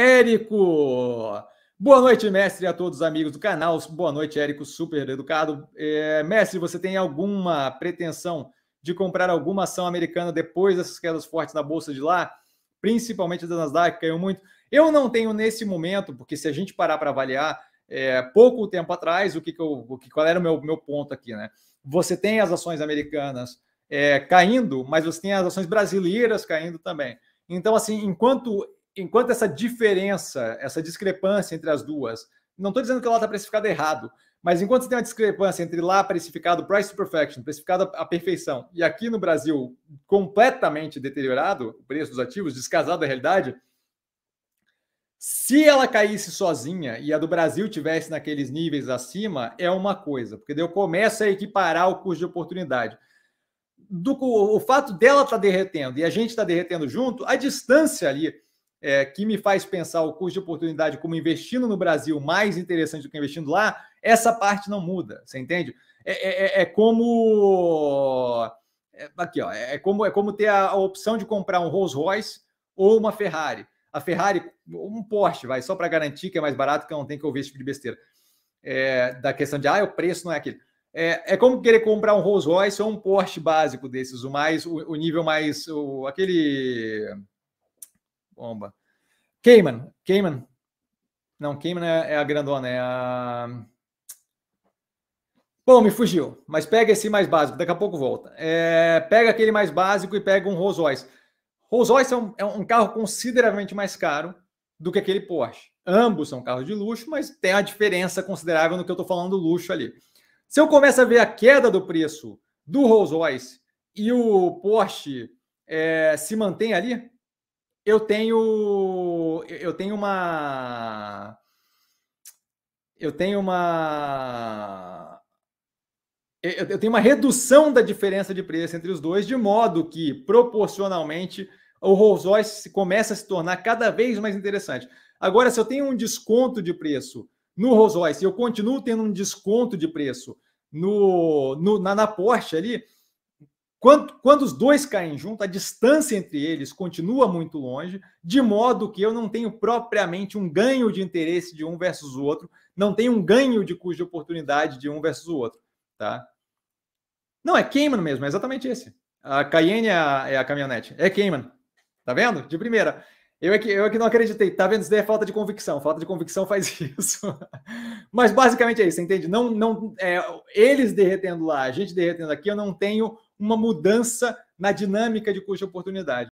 Érico. Boa noite, mestre, a todos os amigos do canal. Boa noite, Érico, super educado. É, mestre, você tem alguma pretensão de comprar alguma ação americana depois dessas quedas fortes na bolsa de lá, principalmente da Nasdaq, que caiu muito? Eu não tenho nesse momento, porque se a gente parar para avaliar, é, pouco tempo atrás, o que, que eu, o que, qual era o meu, meu ponto aqui, né? Você tem as ações americanas é, caindo, mas você tem as ações brasileiras caindo também. Então, assim, enquanto enquanto essa diferença, essa discrepância entre as duas, não estou dizendo que ela está precificada errado, mas enquanto você tem uma discrepância entre lá precificado price to perfection, precificado à perfeição, e aqui no Brasil completamente deteriorado, o preço dos ativos, descasado da realidade, se ela caísse sozinha e a do Brasil tivesse naqueles níveis acima, é uma coisa, porque daí eu começo a equiparar o custo de oportunidade. Do, o fato dela estar tá derretendo e a gente está derretendo junto, a distância ali é, que me faz pensar o custo de oportunidade como investindo no Brasil mais interessante do que investindo lá, essa parte não muda, você entende? É, é, é, é como. É, aqui, ó, é, é como, é como ter a, opção de comprar um Rolls Royce ou uma Ferrari. A Ferrari, um Porsche, vai, só para garantir que é mais barato, que eu não tem que ouvir esse tipo de besteira. da questão de, ah, o preço não é aquele. É, é como querer comprar um Rolls Royce ou um Porsche básico desses, o mais, o, o nível mais, o, aquele Omba. Cayman, Cayman. Não, Cayman é, é a grandona, é a... Bom, me fugiu, mas pega esse mais básico, daqui a pouco volta. É, pega aquele mais básico e pega um Rolls Royce. Rolls Royce é um, é um carro consideravelmente mais caro do que aquele Porsche. Ambos são carros de luxo, mas tem a diferença considerável no que eu estou falando do luxo ali. Se eu começo a ver a queda do preço do Rolls Royce e o Porsche é, se mantém ali, eu tenho eu tenho uma eu tenho uma eu tenho uma redução da diferença de preço entre os dois de modo que proporcionalmente o Rolls Royce começa a se tornar cada vez mais interessante. Agora, se eu tenho um desconto de preço no Rolls Royce e eu continuo tendo um desconto de preço no, no na, na Porsche ali, quando, quando os dois caem junto, a distância entre eles continua muito longe, de modo que eu não tenho propriamente um ganho de interesse de um versus o outro, não tenho um ganho de custo de oportunidade de um versus o outro. Tá? Não, é Cayman mesmo, é exatamente esse. A Cayenne é a, é a caminhonete. É Cayman. Tá vendo? De primeira. Eu é que, eu é que não acreditei. Tá vendo? Isso daí é falta de convicção. Falta de convicção faz isso. Mas basicamente é isso, entende? Não, não, é, eles derretendo lá, a gente derretendo aqui, eu não tenho uma mudança na dinâmica de custo-oportunidade.